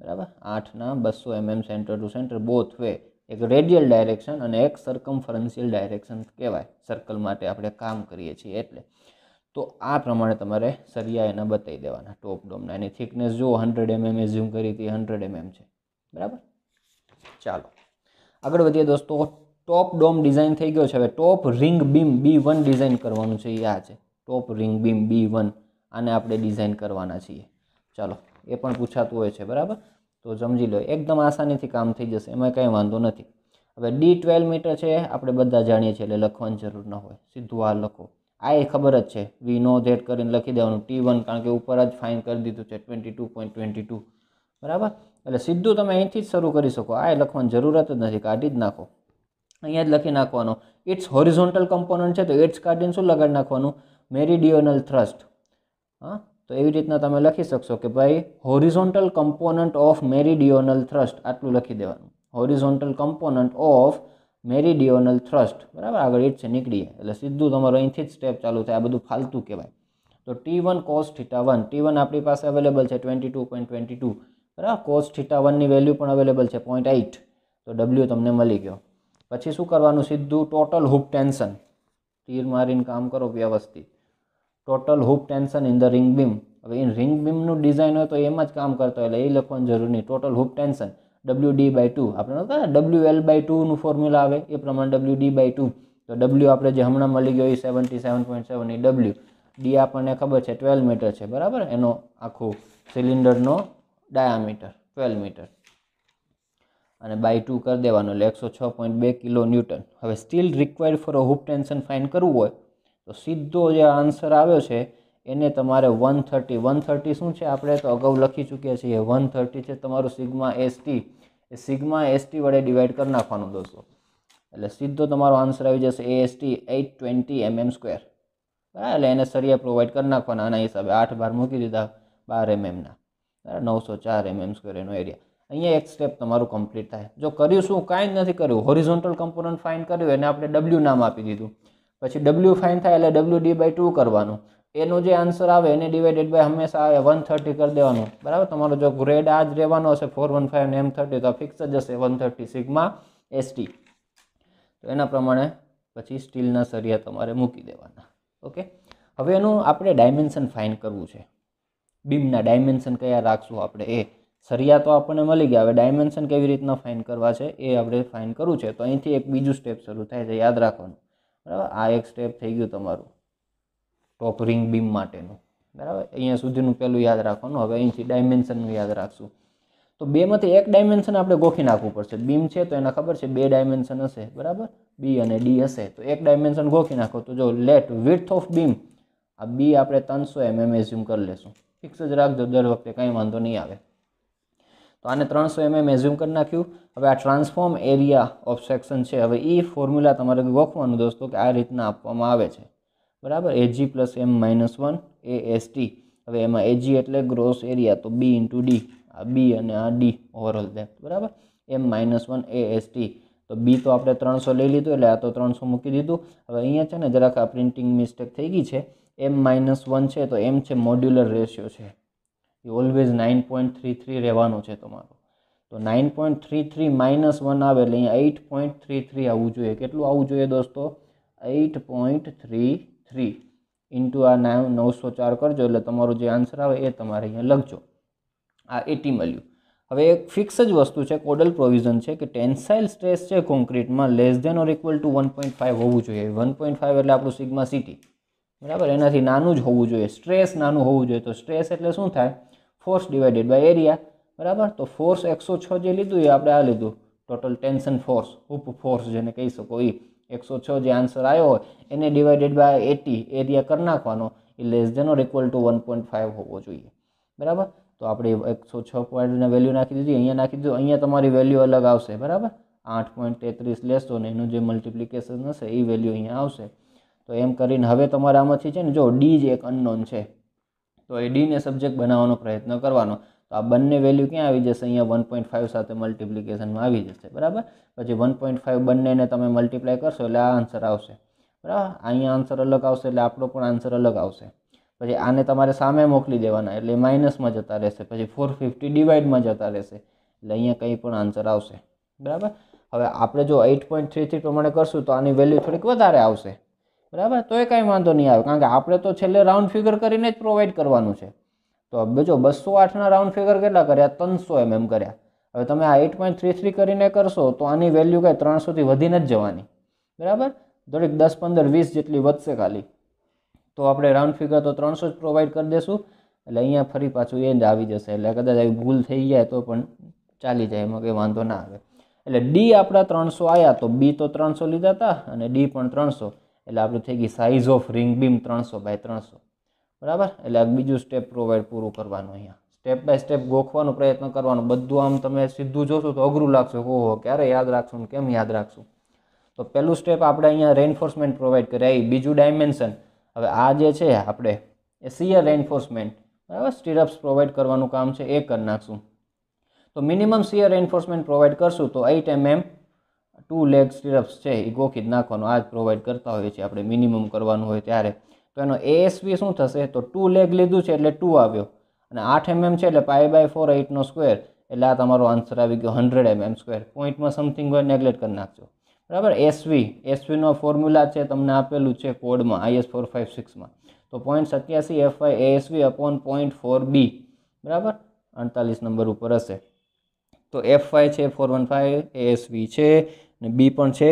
બરાબર આઠના બસો MM centre to centre both way એક રેડિયલ ડાયરેક્શન અને એક સરકમફરન્સિયલ ડાયરેક્શન કહેવાય સર્કલ માટે આપણે કામ કરીએ છીએ એટલે તો આ પ્રમાણે તમારે સરિયા એના બતાવી દેવાના ટોપ ડોમના એની થિકનેસ જો હંડ્રેડ એમએમ એઝ્યુમ કરી હતી હંડ્રેડ એમએમ છે બરાબર ચાલો આગળ વધીએ દોસ્તો ટોપ ડોમ ડિઝાઇન થઈ ગયો છે હવે top ring beam B one design કરવાનું છે એ આ છે top ring beam B one આને આપણે ડિઝાઇન કરવાના છીએ ચાલો એ પણ પૂછાતું હોય છે બરાબર તો સમજી લો એકદમ આસાનીથી કામ થઈ જશે એમાં કંઈ વાંધો નથી હવે ડી ટ્વેલ્વ મીટર છે આપણે બધા જાણીએ છીએ એટલે લખવાની જરૂર ન હોય સીધું આ લખો આ એ ખબર જ છે વી નો ધેટ કરીને લખી દેવાનું ટી વન કારણ કે ઉપર જ ફાઇન કરી દીધું છે twenty two point twenty two બરાબર એટલે સીધું તમે અહીંથી જ શરૂ કરી શકો આ એ લખવાની જરૂરત જ નથી કાઢી જ નાખો અહીંયા જ લખી નાખવાનો ઇટ્સ હોરિઝોન્ટલ કમ્પોનન્ટ છે તો ઇટ્સ કાઢીને શું લગાડી નાખવાનું મેરિડિયોનલ થ્રસ્ટ હા તો એવી રીતના તમે લખી શકશો કે ભાઈ horizontal component of meridional thrust આટલું લખી દેવાનું horizontal component of meridional thrust બરાબર આગળ ઇટ છે નીકળીએ એટલે સીધું તમારો અહીંથી જ સ્ટેપ ચાલુ થાય આ બધું ફાલતું કહેવાય તો T one cos theta one T one આપણી પાસે અવેલેબલ છે twenty two point twenty two બરાબર કોસ થીટા વનની વેલ્યુ પણ અવેલેબલ છે પોઈન્ટ એઇટ તો ડબલ્યુ તમને મળી ગયો પછી શું કરવાનું સીધું ટોટલ હૂપ ટેન્શન તીર મારીને કામ કરો વ્યવસ્થિત total hoop tension in the ring beam હવે ઇન રિંગ બીમનું ડિઝાઇન હોય તો એમાં જ કામ કરતો એટલે એ લખવાની જરૂર નહીં total hoop tension W D by two આપણે નહોતા ડબલ્યુ એલ બાય ટુનું ફોર્મ્યુલા આવે એ પ્રમાણે ડબલ્યુ ડી બાય ટુ તો ડબલ્યુ આપણે જે હમણાં મળી ગયો એ સેવન્ટી સેવન પોઈન્ટ સેવન એ ડબલ્યુ ડી આપણને ખબર છે ટ્વેલ્વ મીટર છે બરાબર એનો આખો સિલિન્ડરનો ડાયામીટર ટ્વેલ્વ મીટર અને બાય ટુ કરી દેવાનો એટલે એકસો છ પોઈન્ટ બે કિલો ન્યૂટન હવે steel required for a hoop tension find કરવું હોય તો સીધો જે આન્સર આવ્યો છે એને તમારે વન થર્ટી વન થર્ટી શું છે આપણે તો અગાઉ લખી ચૂક્યા છીએ વન થર્ટી છે તમારું સિગ્મા એસટી એ સિગ્મા એસટી વડે ડિવાઈડ કરી નાખવાનું દોસ્તો એટલે સીધો તમારો આન્સર આવી જશે AST eight twenty MM square બરાબર એટલે એને સરિયા પ્રોવાઈડ કરી નાખવાના આના હિસાબે આઠ બાર મૂકી દીધા બાર એમએમના બરાબર નવસો ચાર એમએમ સ્ક્વેર એનો એરિયા અહીંયા એક સ્ટેપ તમારું કમ્પ્લીટ થાય જો કર્યું શું કાંઈ જ નથી કર્યું હોરિઝોન્ટલ કમ્પોનન્ટ ફાઇન કર્યું એને આપણે ડબલ્યુ નામ આપી દીધું પછી ડબલ્યુ ફાઇન થાય એટલે ડબલ્યુ ડી બાય ટુ કરવાનું એનો જે આન્સર આવે એને ડિવાઇડેડ બાય હંમેશા આવે વન થર્ટી કરી દેવાનું બરાબર તમારો જો ગ્રેડ આ જ રહેવાનો હશે ફોર વન ફાઇવ ને એમ થર્ટી તો ફિક્સ જ હશે વન થર્ટી સિગમાં એસટી તો એના પ્રમાણે પછી સ્ટીલના સરિયા તમારે મૂકી દેવાના ઓકે હવે એનું આપણે ડાયમેન્શન ફાઇન કરવું છે બીમના ડાયમેન્શન કયા રાખશું આપણે એ સરિયા તો આપણને મળી ગયા હવે ડાયમેન્શન કેવી રીતના ફાઇન કરવા છે એ આપણે ફાઇન કરવું છે તો અહીંથી એક બીજું સ્ટેપ શરૂ થાય છે યાદ રાખવાનું બરાબર આ એક સ્ટેપ થઈ ગયું તમારું ટોપ રિંગ બીમ માટેનું બરાબર અહીંયા સુધીનું પહેલું યાદ રાખવાનું હવે અહીંથી ડાયમેન્શનનું યાદ રાખશું તો બેમાંથી એક ડાયમેન્શન આપણે ગોખી નાખવું પડશે બીમ છે તો એને ખબર છે બે ડાયમેન્શન હશે બરાબર બી અને ડી હશે તો એક ડાયમેન્શન ગોખી નાખો તો જો લેટ વિથ ઓફ બીમ આ બી આપણે ત્રણસો એમએમ mm એઝ્યુમ કરી લેશું ફિક્સ જ રાખજો દર વખતે કંઈ વાંધો નહીં આવે તો આને ત્રણસો એમએમ એઝ્યુમ કરી નાખ્યું હવે આ ટ્રાન્સફોર્મ એરિયા ઓફ સેક્શન છે હવે એ ફોર્મ્યુલા તમારે ગોખવાનું દોસ્તો કે આ રીતના આપવામાં આવે છે બરાબર AG plus M minus one A S T હવે એમાં એજી એટલે ગ્રોસ એરિયા તો બી ઇન્ટુ ડી આ બી અને આ ડી ઓવરઓલ ડેપ્થ બરાબર M minus one A S T તો બી તો આપણે ત્રણસો લઈ લીધું એટલે આ તો ત્રણસો મૂકી દીધું હવે અહીંયા છે ને જરાક આ પ્રિન્ટિંગ મિસ્ટેક થઈ ગઈ છે એમ માઇનસ વન છે તો એમ છે મોડ્યુલર રેશિયો છે એ always nine point three three રહેવાનો છે તમારો તો nine point three three minus one આવે એટલે અહીંયા એઇટ પોઈન્ટ થ્રી થ્રી આવવું જોઈએ કેટલું આવવું જોઈએ દોસ્તો eight point three three into આ નવસો ચાર કરજો એટલે તમારો જે આન્સર આવે એ તમારે અહીંયા લખજો આ એટી મળ્યું હવે એક ફિક્સ જ વસ્તુ છે કોડલ પ્રોવિઝન છે કે ટેન્સાઇલ સ્ટ્રેસ છે કોન્ક્રીટમાં less than or equal to one point five હોવું જોઈએ વન પોઈન્ટ ફાઇવ એટલે આપણું સિગ્મા સિટી બરાબર એનાથી નાનું જ હોવું જોઈએ સ્ટ્રેસ નાનું હોવું જોઈએ તો સ્ટ્રેસ એટલે શું થાય ફોર્સ ડિવાઇડેડ બાય એરિયા બરાબર તો ફોર્સ એકસો છ જે લીધું એ આપણે આ લીધું total tension force hoop force જેને કહી શકો એ એકસો છ જે આન્સર આવ્યો હોય એને ડિવાઇડેડ બાય એટી એરિયા કરી નાખવાનો એ less than or equal to one point five હોવો જોઈએ બરાબર તો આપણે એકસો છ પોઈન્ટના વેલ્યુ નાખી દીધી અહીંયા નાખી દીધું અહીંયા તમારી વેલ્યુ અલગ આવશે બરાબર આઠ પોઈન્ટ તેત્રીસ લેશો ને એનું જે મલ્ટિપ્લિકેશન હશે એ વેલ્યુ અહીંયા આવશે તો એમ કરીને હવે તમારે આમાંથી છે ને જો ડી જ એક અનનોન છે તો એ ડીને સબ્જેક્ટ બનાવવાનો પ્રયત્ન કરવાનો તો આ બંને વેલ્યુ ક્યાં આવી જશે અહીંયા વન પોઈન્ટ ફાઇવ સાથે મલ્ટિપ્લિકેશનમાં આવી જશે બરાબર પછી વન પોઈન્ટ ફાઇવ બંનેને તમે મલ્ટીપ્લાય કરશો એટલે આ આન્સર આવશે બરાબર અહીંયા આન્સર અલગ આવશે એટલે આપણો પણ આન્સર અલગ આવશે પછી આને તમારે સામે મોકલી દેવાના એટલે માઇનસમાં જતા રહેશે પછી ફોર ફિફ્ટી ડિવાઈડમાં જતા રહેશે એટલે અહીંયા કંઈ પણ આન્સર આવશે બરાબર હવે આપણે જો એઇટ પોઈન્ટ થ્રી થ્રી પ્રમાણે કરશું તો આની વેલ્યુ થોડીક વધારે આવશે બરાબર તોય કાંઈ વાંધો નહીં આવે કારણ કે આપણે તો છેલ્લે રાઉન્ડ ફિગર કરીને જ પ્રોવાઈડ કરવાનું છે તો જો બસો આઠના રાઉન્ડ ફિગર કેટલા કર્યા ત્રણસો એમ એમ કર્યા હવે તમે આ એટ પોઈન્ટ થ્રી થ્રી કરીને કરશો તો આની વેલ્યુ કાંઈ ત્રણસોથી વધીને જ જવાની બરાબર થોડીક દસ પંદર વીસ જેટલી વધશે ખાલી તો આપણે રાઉન્ડ ફિગર તો ત્રણસો જ પ્રોવાઈડ કરી દેશું એટલે અહીંયા ફરી પાછું એ જ આવી જશે એટલે કદાચ આવી ભૂલ થઈ જાય તો પણ ચાલી જાય એમાં કંઈ વાંધો ના આવે એટલે ડી આપણા ત્રણસો આવ્યા તો બી તો ત્રણસો લીધા હતા અને ડી પણ ત્રણસો એટલે આપણું થઈ ગઈ સાઇઝ ઓફ રિંગ બીમ ત્રણસો બાય ત્રણસો બરાબર એટલે બીજું સ્ટેપ પ્રોવાઈડ પૂરું કરવાનું અહીંયા સ્ટેપ બાય સ્ટેપ ગોખવાનો પ્રયત્ન કરવાનો બધું આમ તમે સીધું જોશો તો અઘરું લાગશે હો હો ક્યારે યાદ રાખશું ને કેમ યાદ રાખશું તો પહેલું સ્ટેપ આપણે અહીંયા રેન્ફોર્સમેન્ટ પ્રોવાઈડ કરાવી બીજું ડાયમેન્શન હવે આ જે છે આપણે એ સિયર રેન્ફોર્સમેન્ટ બરાબર સ્ટીરઅપ્સ પ્રોવાઈડ કરવાનું કામ છે એ કરી નાખશું તો મિનિમમ સિયર રેન્ફોર્સમેન્ટ પ્રોવાઈડ કરશું તો eight MM mm two leg stirrups છે એ ગોખી જ નાખવાનો આ જ પ્રોવાઈડ કરતા હોઈએ છીએ આપણે મિનિમમ કરવાનું હોય ત્યારે તો એનો એએસવી શું થશે તો ટુ લેગ લીધું છે એટલે ટુ આવ્યો અને આઠ એમએમ છે એટલે પાય બાય ફોર એઇટનો સ્કવેર એટલે આ તમારો આન્સર આવી ગયો હંડ્રેડ એમએમ સ્ક્વેર પોઈન્ટમાં સમથિંગ હોય નેગ્લેક્ટ કરી નાખજો બરાબર એસવી એસવીનો ફોર્મ્યુલા છે તમને આપેલું છે કોડમાં આઈએસ ફોર ફાઇવ સિક્સમાં તો પોઈન્ટ સત્યાસી F FY ASV upon point four B બરાબર અડતાલીસ નંબર ઉપર હશે તો એફ વાય છે four one five A SV છે ને બી પણ છે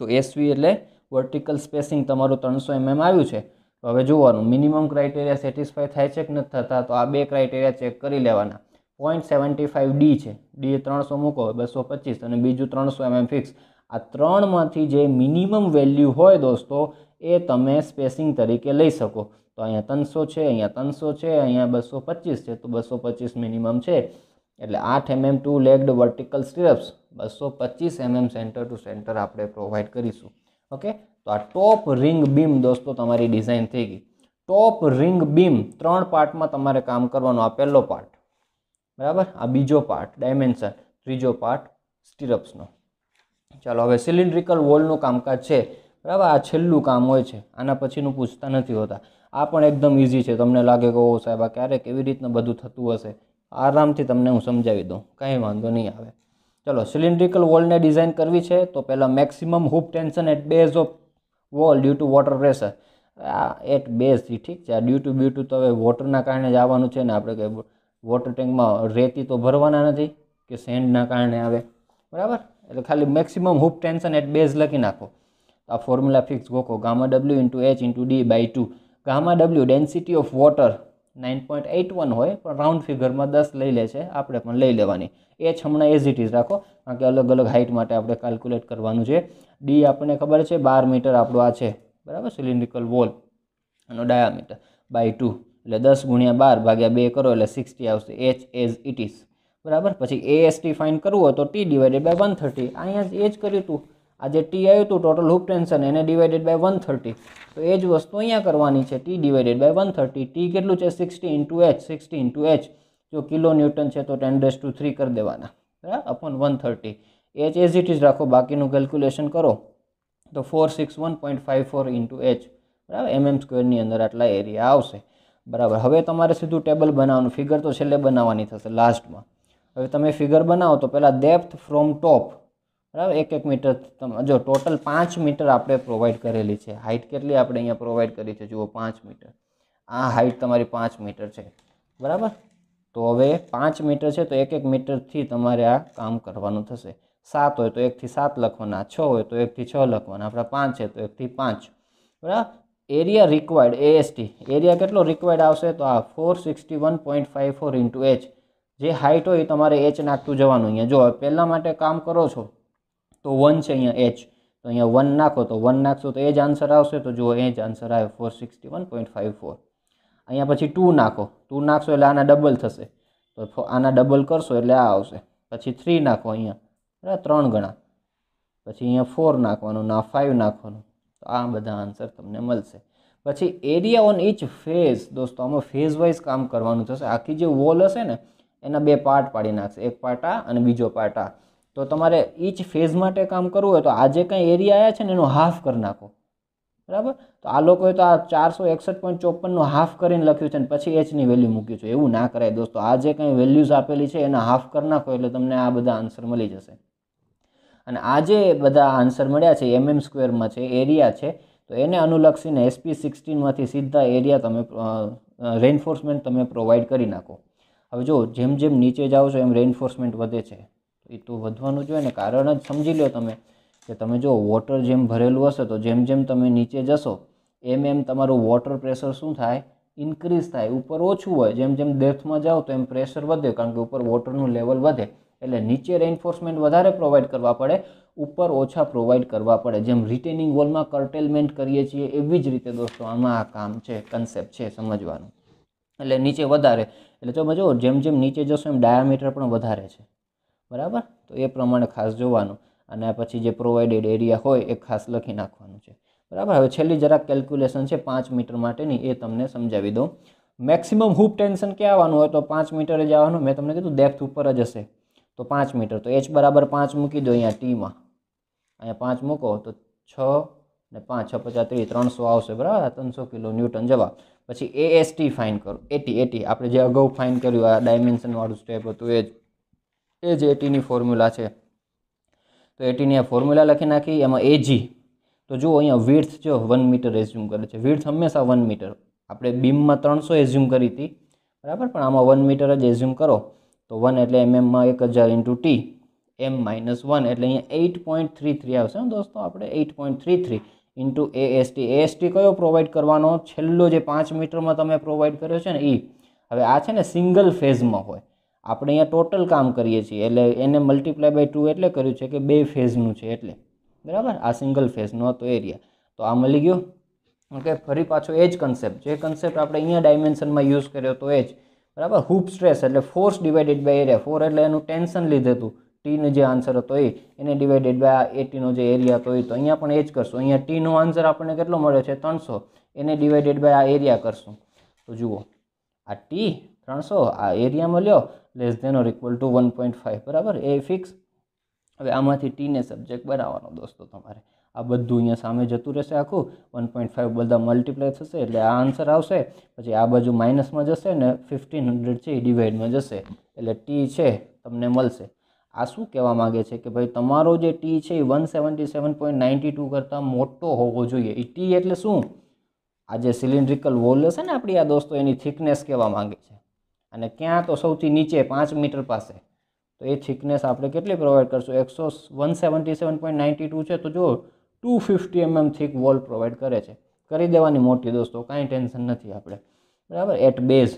તો એસવી એટલે વર્ટિકલ સ્પેસિંગ તમારું ત્રણસો એમએમ આવ્યું છે તો હવે જોવાનું મિનિમમ ક્રાઇટેરિયા સેટિસ્ફાય થાય છે કે નથી થતા તો આ બે ક્રાઇટેરિયા ચેક કરી લેવાના પોઈન્ટ સેવન્ટી ફાઇવ ડી છે ડી ત્રણસો મૂકો બસો પચીસ અને બીજું ત્રણસો એમએમ ફિક્સ આ ત્રણમાંથી જે મિનિમમ વેલ્યુ હોય દોસ્તો એ તમે સ્પેસિંગ તરીકે લઈ શકો તો અહીંયા ત્રણસો છે અહીંયા ત્રણસો છે અહીંયા બસો પચીસ છે તો બસો પચીસ મિનિમમ છે એટલે આઠ MM two legged vertical stirrups બસો પચીસ એમએમ સેન્ટર ટુ સેન્ટર આપણે પ્રોવાઈડ કરીશું ઓકે તો આ ટોપ રિંગ બીમ દોસ્તો તમારી ડિઝાઇન થઈ ગઈ ટોપ રિંગ બીમ ત્રણ પાર્ટમાં તમારે કામ કરવાનો આ પહેલો પાર્ટ બરાબર આ બીજો પાર્ટ ડાયમેન્શન ત્રીજો પાર્ટ સ્ટીરપ્સનો ચાલો હવે સિલિન્ડ્રિકલ વોલનું કામકાજ છે બરાબર આ છેલ્લું કામ હોય છે આના પછીનું પૂછતા નથી હોતા આ પણ એકદમ ઇઝી છે તમને લાગે કે ઓ સાહેબ આ ક્યારે કેવી રીતના બધું થતું હશે આરામથી તમને હું સમજાવી દઉં કંઈ વાંધો નહીં આવે ચલો સિલિન્ડ્રિકલ વોલને ડિઝાઇન કરવી છે તો પહેલાં maximum hoop tension at base of wall due to water pressure at બેઝથી ઠીક છે આ ડ્યુ ટુ બ્યુ ટુ તો હવે વોટરના કારણે જ આવવાનું છે ને આપણે કંઈ વોટર ટેન્કમાં રેતી તો ભરવાના નથી કે સેન્ડના કારણે આવે બરાબર એટલે ખાલી maximum hoop tension at base લખી નાખો આ ફોર્મ્યુલા ફિક્સ ગોખો gamma W into H into D by two gamma W density of water nine point eight one હોય પણ રાઉન્ડ ફિગરમાં દસ લઈ લે છે આપણે પણ લઈ લેવાની એ જ હમણાં એઝ ઇટ ઇઝ રાખો કારણ કે અલગ અલગ હાઇટ માટે આપણે કેલ્ક્યુલેટ કરવાનું છે ડી આપણને ખબર છે બાર મીટર આપણો આ છે બરાબર સિલિન્ડ્રિકલ વોલ એનો ડાયામીટર બાય ટુ એટલે દસ ગુણ્યા બાર ભાગ્યા બે કરો એટલે સિક્સટી આવશે એચ એઝ ઇટ ઇઝ બરાબર પછી એ એએસટી ફાઇન કરવું હોય તો T divided by one thirty અહીંયા એ જ કર્યું હતું આ જે ટી આવ્યું હતું ટોટલ હૂપ ટેન્શન એને ડિવાઇડેડ બાય વન થર્ટી તો એ જ વસ્તુ અહીંયા કરવાની છે T divided by one thirty T કેટલું છે sixty into H sixty into H જો કિલો ન્યૂટન છે તો ટેન ડેસ ટુ થ્રી કરી દેવાના બરાબર upon one thirty H as it is રાખો બાકીનું કેલ્ક્યુલેશન કરો તો four six one point five four into H બરાબર એમએમ સ્ક્વેરની અંદર આટલા એરિયા આવશે બરાબર હવે તમારે સીધું ટેબલ બનાવવાનું ફિગર તો છેલ્લે બનાવવાની થશે લાસ્ટમાં હવે તમે ફિગર બનાવો તો પહેલાં ડેપ્થ ફ્રોમ ટોપ બરાબર એક એક મીટર તમે જો ટોટલ પાંચ મીટર આપણે પ્રોવાઈડ કરેલી છે હાઇટ કેટલી આપણે અહીંયા પ્રોવાઈડ કરી છે જુઓ પાંચ મીટર આ હાઇટ તમારી પાંચ મીટર છે બરાબર તો હવે પાંચ મીટર છે તો એક એક મીટરથી તમારે આ કામ કરવાનું થશે સાત હોય તો એકથી સાત લખવાના છ હોય તો એકથી છ લખવાના આપણા પાંચ છે તો એકથી પાંચ બરાબર એરિયા રિક્વાયર્ડ એએસટી એરિયા કેટલો રિક્વાયર્ડ આવશે તો આ four sixty one point five four into H જે હાઇટ હોય એ તમારે એચ નાખતું જવાનું અહીંયા જો પહેલાં માટે કામ કરો છો તો વન છે અહીંયા એચ તો અહીંયા વન નાખો તો વન નાખશો તો એ જ આન્સર આવશે તો જુઓ એ જ આન્સર આવે four sixty one point five four અહીંયા પછી ટુ નાખો ટુ નાખશો એટલે આના ડબલ થશે તો આના ડબલ કરશો એટલે આ આવશે પછી થ્રી નાખો અહીંયા બરાબર ત્રણ ગણા પછી અહીંયા ફોર નાખવાનું ના ફાઇવ નાખવાનું તો આ બધા આન્સર તમને મળશે પછી એરિયા ઓન ઇચ ફેઝ દોસ્તો આમાં ફેઝ વાઇઝ કામ કરવાનું થશે આખી જે વોલ હશે ને એના બે પાર્ટ પાડી નાખશે એક પાર્ટ આ અને બીજો પાર્ટ આ તો તમારે ઈચ ફેઝ માટે કામ કરવું હોય તો આજે કંઈ એરિયા આવ્યા છે ને એનો હાફ કરી નાખો બરાબર તો આ લોકોએ તો આ ચારસો એકસઠ પોઈન્ટ ચોપનનું હાફ કરીને લખ્યું છે ને પછી એચની વેલ્યુ મૂક્યું છે એવું ના કરાય દોસ્તો આ જે કંઈ વેલ્યુઝ આપેલી છે એના હાફ કરી નાખો એટલે તમને આ બધા આન્સર મળી જશે અને આ જે બધા આન્સર મળ્યા છે એમએમ સ્ક્વેરમાં છે એરિયા છે તો એને અનુલક્ષીને એસપી સિક્સટીનમાંથી સીધા એરિયા તમે રેન્ફોર્સમેન્ટ તમે પ્રોવાઈડ કરી નાખો હવે જો જેમ જેમ નીચે જાઓ છો એમ રેન્ફોર્સમેન્ટ વધે છે એ તો વધવાનું જોઈએ ને કારણ જ સમજી લો તમે કે તમે જો વોટર જેમ ભરેલું હશે તો જેમ જેમ તમે નીચે જશો એમ એમ તમારું વોટર પ્રેશર શું થાય ઇન્ક્રીઝ થાય ઉપર ઓછું હોય જેમ જેમ ડેપ્થમાં જાઓ તો એમ પ્રેશર વધે કારણ કે ઉપર વોટરનું લેવલ વધે એટલે નીચે રેઇન્ફોર્સમેન્ટ વધારે પ્રોવાઈડ કરવા પડે ઉપર ઓછા પ્રોવાઈડ કરવા પડે જેમ રિટેનિંગ વોલમાં કર્ટેલમેન્ટ કરીએ છીએ એવી જ રીતે દોસ્તો આમાં આ કામ છે કન્સેપ્ટ છે સમજવાનું એટલે નીચે વધારે એટલે તમે જો જેમ જેમ નીચે જશો એમ ડાયામીટર પણ વધારે છે બરાબર તો એ પ્રમાણે ખાસ જોવાનું અને પછી જે પ્રોવાઇડેડ એરિયા હોય એ ખાસ લખી નાખવાનું છે બરાબર હવે છેલ્લી જરાક કેલ્ક્યુલેશન છે પાંચ મીટર માટેની એ તમને સમજાવી દઉં મેક્સિમમ હૂપ ટેન્શન ક્યાં આવવાનું હોય તો પાંચ મીટર જ આવવાનું મેં તમને કીધું ડેપ્થ ઉપર જ હશે તો પાંચ મીટર તો એચ બરાબર પાંચ મૂકી દો અહીંયા ટીમાં અહીંયા પાંચ મૂકો તો છ ને પાંચ છ પચાસ ત્રીસ ત્રણસો આવશે બરાબર ત્રણસો કિલો ન્યૂટન જવા પછી એ એએસટી ફાઇન કરો એટી એટી આપણે જે અગાઉ ફાઇન કર્યું આ ડાયમેન્શનવાળું સ્ટેપ હતું એ જ એ જ એટીની ફોર્મ્યુલા છે તો એટીની આ ફોર્મ્યુલા લખી નાખી એમાં એજી તો જુઓ અહીંયા વિર્થ જો વન મીટર એઝ્યુમ કરે છે વિર્થ હંમેશા વન મીટર આપણે બીમમાં ત્રણસો એઝ્યુમ કરી હતી બરાબર પણ આમાં વન મીટર જ એઝ્યુમ કરો તો વન એટલે એમએમમાં એક હજાર into T M minus one એટલે અહીંયા એઇટ પોઈન્ટ થ્રી થ્રી આવશે દોસ્તો આપણે eight point three three into A ST કયો પ્રોવાઈડ કરવાનો છેલ્લો જે પાંચ મીટરમાં તમે પ્રોવાઈડ કર્યો છે ને એ હવે આ છે ને સિંગલ ફેઝમાં હોય આપણે અહીંયા ટોટલ કામ કરીએ છીએ એટલે એને મલ્ટીપ્લાય બાય ટુ એટલે કર્યું છે કે બે ફેઝનું છે એટલે બરાબર આ સિંગલ ફેઝનો હતો એરિયા તો આ મળી ગયું ઓકે ફરી પાછો એ જ કન્સેપ્ટ જે કન્સેપ્ટ આપણે અહીંયા ડાયમેન્શનમાં યુઝ કર્યો હતો એ જ બરાબર હૂપ સ્ટ્રેસ એટલે force divided by area four એટલે એનું ટેન્શન લીધું હતું ટીનો જે આન્સર હતો એ એને ડિવાઇડેડ બાય આ એટીનો જે એરિયા હતો એ તો અહીંયા પણ એ જ કરશું અહીંયા ટીનો આન્સર આપણને કેટલો મળ્યો છે ત્રણસો એને ડિવાઇડેડ બાય આ એરિયા કરશું તો જુઓ આ ટી ત્રણસો આ એરિયામાં લ્યો less than or equal to one point five બરાબર એ ફિક્સ હવે આમાંથી ટીને સબ્જેક્ટ બનાવવાનો દોસ્તો તમારે આ બધું અહીંયા સામે જતું રહેશે આખું વન પોઈન્ટ ફાઇવ બધા મલ્ટીપ્લાય થશે એટલે આ આન્સર આવશે પછી આ બાજુ માઇનસમાં જશે ને ફિફ્ટીન હંડ્રેડ છે એ ડિવાઈડમાં જશે એટલે ટી છે તમને મળશે આ શું કહેવા માગે છે કે ભાઈ તમારો જે ટી છે એ one seventy seven point ninety two કરતાં મોટો હોવો જોઈએ એ ટી એટલે શું આ જે સિલિન્ડ્રિકલ વોલ હશે ને આપણી આ દોસ્તો એની થિકનેસ કહેવા માગે છે અને ક્યાં તો સૌથી નીચે પાંચ મીટર પાસે તો એ થિકનેસ આપણે કેટલી પ્રોવાઈડ કરશું એકસો one seventy seven point ninety two છે તો જો two fifty MM thick wall provide કરે છે કરી દેવાની મોટી દોસ્તો કાંઈ ટેન્શન નથી આપણે બરાબર એટ બેઝ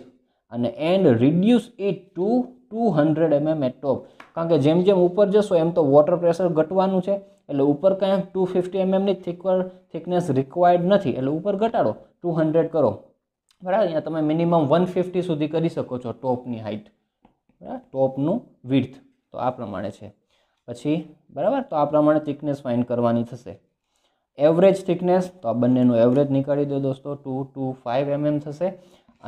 અને and reduce it to two hundred MM at top કારણ કે જેમ જેમ ઉપર જશો એમ તો વોટર પ્રેશર ઘટવાનું છે એટલે ઉપર કાંઈ ટુ ફિફ્ટી એમએમની થિકવર થિકનેસ રિક્વાયર્ડ નથી એટલે ઉપર ઘટાડો ટુ હંડ્રેડ કરો બરાબર અહીંયા તમે મિનિમમ વન ફિફ્ટી સુધી કરી શકો છો ટોપની હાઇટ બરાબર ટોપનું વિર્થ તો આ પ્રમાણે છે પછી બરાબર તો આ પ્રમાણે થિકનેસ ફાઇન્ડ કરવાની થશે એવરેજ થિકનેસ તો આ બંનેનું એવરેજ નીકાળી દો દોસ્તો ટુ ટુ ફાઇવ એમએમ થશે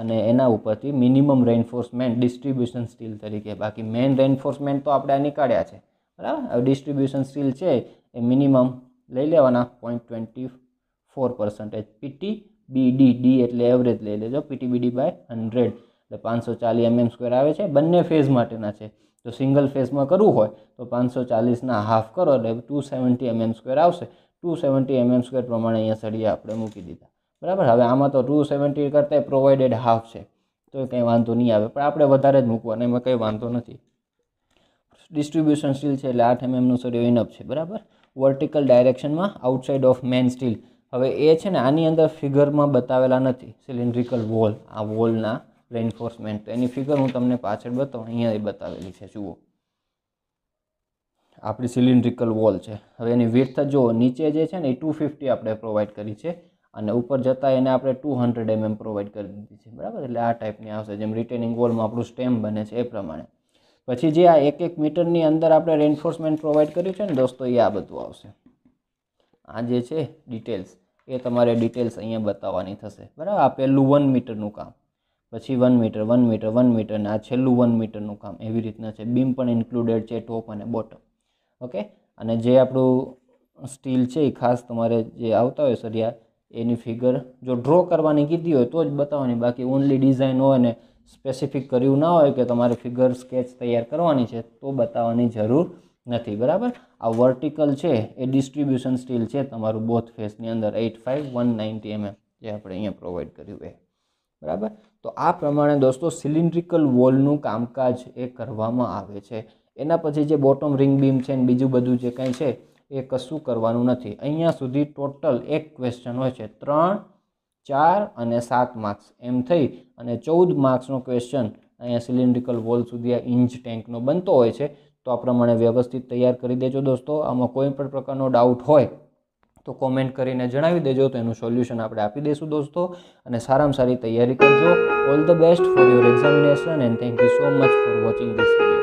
અને એના ઉપરથી મિનિમમ રેઇન્ફોર્સમેન્ટ ડિસ્ટ્રીબ્યુશન સ્ટીલ તરીકે બાકી મેઇન રેઇન્ફોર્સમેન્ટ તો આપણે આ નીકાળ્યા છે બરાબર હવે ડિસ્ટ્રીબ્યુશન સ્ટીલ છે એ મિનિમમ લઈ લેવાના point twenty four percentage PT BD D એટલે એવરેજ લઈ લેજો પીટીબીડી બાય હંડ્રેડ એટલે પાંચસો ચાલીસ એમએમ mm સ્ક્વેર આવે છે બંને ફેઝ માટેના છે તો સિંગલ ફેઝમાં કરવું હોય તો પાંચસો ચાલીસના હાફ કરો એટલે ટુ સેવન્ટી એમએમ સ્ક્વેર આવશે ટુ સેવન્ટી એમએમ સ્ક્વેર પ્રમાણે અહીંયા સળિયા આપણે મૂકી દીધા બરાબર હવે આમાં તો ટુ સેવન્ટી કરતાં પ્રોવાઇડેડ હાફ છે તો કંઈ વાંધો નહીં આવે પણ આપણે વધારે જ મૂકવાના એમાં કંઈ વાંધો નથી ડિસ્ટ્રીબ્યુશન સ્ટીલ છે એટલે આઠ એમએમનું mm સળિયો ઇનફ છે બરાબર વર્ટિકલ ડાયરેક્શનમાં આઉટસાઇડ ઓફ મેન સ્ટીલ હવે એ છે ને આની અંદર ફિગરમાં બતાવેલા નથી સિલિન્ડ્રિકલ વોલ આ વોલના રેન્ફોર્સમેન્ટ એની ફિગર હું તમને પાછળ બતાવું અહીંયા બતાવેલી છે જુઓ આપણી સિલિન્ડ્રિકલ વોલ છે હવે એની વિર્થ જો નીચે જે છે ને એ ટુ ફિફ્ટી આપણે પ્રોવાઈડ કરી છે અને ઉપર જતાં એને આપણે ટુ હંડ્રેડ એમએમ પ્રોવાઈડ કરી દીધી છે બરાબર એટલે આ ટાઈપની આવશે જેમ રિટેનિંગ વોલમાં આપણું સ્ટેમ બને છે એ પ્રમાણે પછી જે આ એક એક મીટરની અંદર આપણે રેન્ફોર્સમેન્ટ પ્રોવાઈડ કર્યું છે ને દોસ્તો એ આ બધું આવશે આ જે છે ડિટેલ્સ એ તમારે ડિટેલ્સ અહીંયા બતાવવાની થશે બરાબર આ પહેલું વન મીટરનું કામ પછી one metre one metre one metre અને આ છેલ્લું વન મીટરનું કામ એવી રીતના છે બીમ પણ ઇન્ક્લુડેડ છે ટોપ અને બોટમ ઓકે અને જે આપણું સ્ટીલ છે એ ખાસ તમારે જે આવતા હોય સરિયા એની ફિગર જો ડ્રો કરવાની કીધી હોય તો જ બતાવવાની બાકી ઓનલી ડિઝાઇન હોય અને સ્પેસિફિક કર્યું ના હોય કે તમારે ફિગર સ્કેચ તૈયાર કરવાની છે તો બતાવવાની જરૂર નથી બરાબર આ વર્ટિકલ છે એ ડિસ્ટ્રીબ્યુશન સ્ટીલ છે તમારું બોથ ફેસની અંદર at five one ninety MM જે આપણે અહીંયા પ્રોવાઈડ કર્યું એ બરાબર તો આ પ્રમાણે દોસ્તો સિલિન્ડ્રિકલ વોલનું કામકાજ એ કરવામાં આવે છે એના પછી જે બોટમ રિંગ બીમ છે ને બીજું બધું જે કંઈ છે એ કશું કરવાનું નથી અહીંયા સુધી ટોટલ એક ક્વેશ્ચન હોય છે ત્રણ ચાર અને સાત માર્ક્સ એમ થઈ અને ચૌદ માર્ક્સનો ક્વેશ્ચન અહીંયા સિલિન્ડ્રિકલ વોલ સુધી આ ઇંચ ટેન્કનો બનતો હોય છે તો આ પ્રમાણે વ્યવસ્થિત તૈયાર કરી દેજો દોસ્તો આમાં કોઈ પણ પ્રકારનો ડાઉટ હોય તો કોમેન્ટ કરીને જણાવી દેજો તો એનું સોલ્યુશન આપણે આપી દઈશું દોસ્તો અને સારામાં સારી તૈયારી કરજો all the best for your examination and thank you so much for watching this video